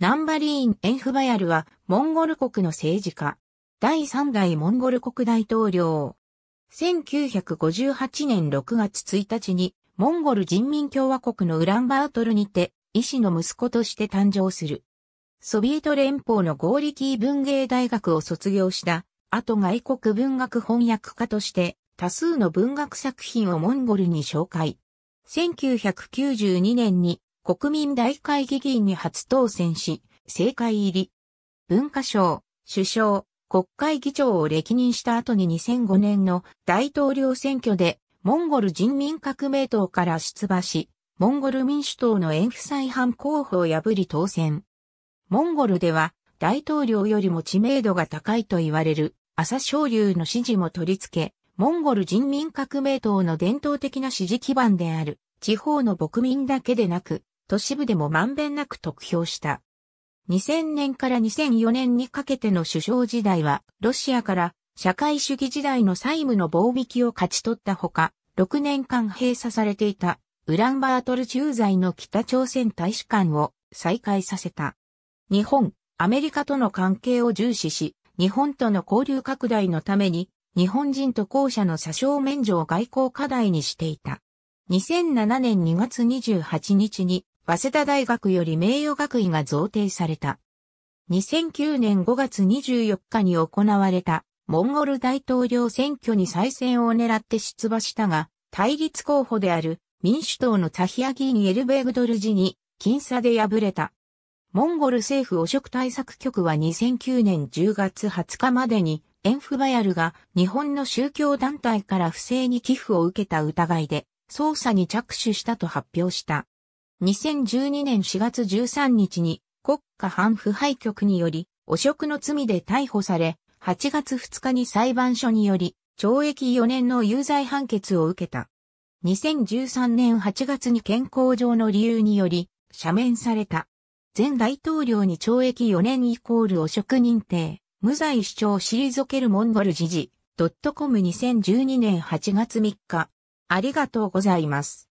ナンバリーン・エンフバヤルは、モンゴル国の政治家。第3代モンゴル国大統領。1958年6月1日に、モンゴル人民共和国のウランバートルにて、医師の息子として誕生する。ソビエト連邦のゴーリキー文芸大学を卒業した、後外国文学翻訳家として、多数の文学作品をモンゴルに紹介。1992年に国民大会議員に初当選し、政界入り。文化省、首相、国会議長を歴任した後に2005年の大統領選挙で、モンゴル人民革命党から出馬し、モンゴル民主党の遠ンフサ候補を破り当選。モンゴルでは、大統領よりも知名度が高いと言われる、朝昇竜の支持も取り付け、モンゴル人民革命党の伝統的な支持基盤である、地方の牧民だけでなく、都市部でもまんべんなく得票した。2000年から2004年にかけての首相時代は、ロシアから社会主義時代の債務の棒引きを勝ち取ったほか、6年間閉鎖されていたウランバートル駐在の北朝鮮大使館を再開させた。日本、アメリカとの関係を重視し、日本との交流拡大のために、日本人と校舎の詐称免除を外交課題にしていた。2007年2月28日に早稲田大学より名誉学位が贈呈された。2009年5月24日に行われたモンゴル大統領選挙に再選を狙って出馬したが、対立候補である民主党のザヒアギーニ・エルベーグドルジに僅差で敗れた。モンゴル政府汚職対策局は2009年10月20日までにエンフバヤルが日本の宗教団体から不正に寄付を受けた疑いで捜査に着手したと発表した。2012年4月13日に国家反腐敗局により汚職の罪で逮捕され、8月2日に裁判所により懲役4年の有罪判決を受けた。2013年8月に健康上の理由により、赦免された。前大統領に懲役4年イコール汚職認定、無罪主張を退けるモンゴル時事、ドットコム2012年8月3日。ありがとうございます。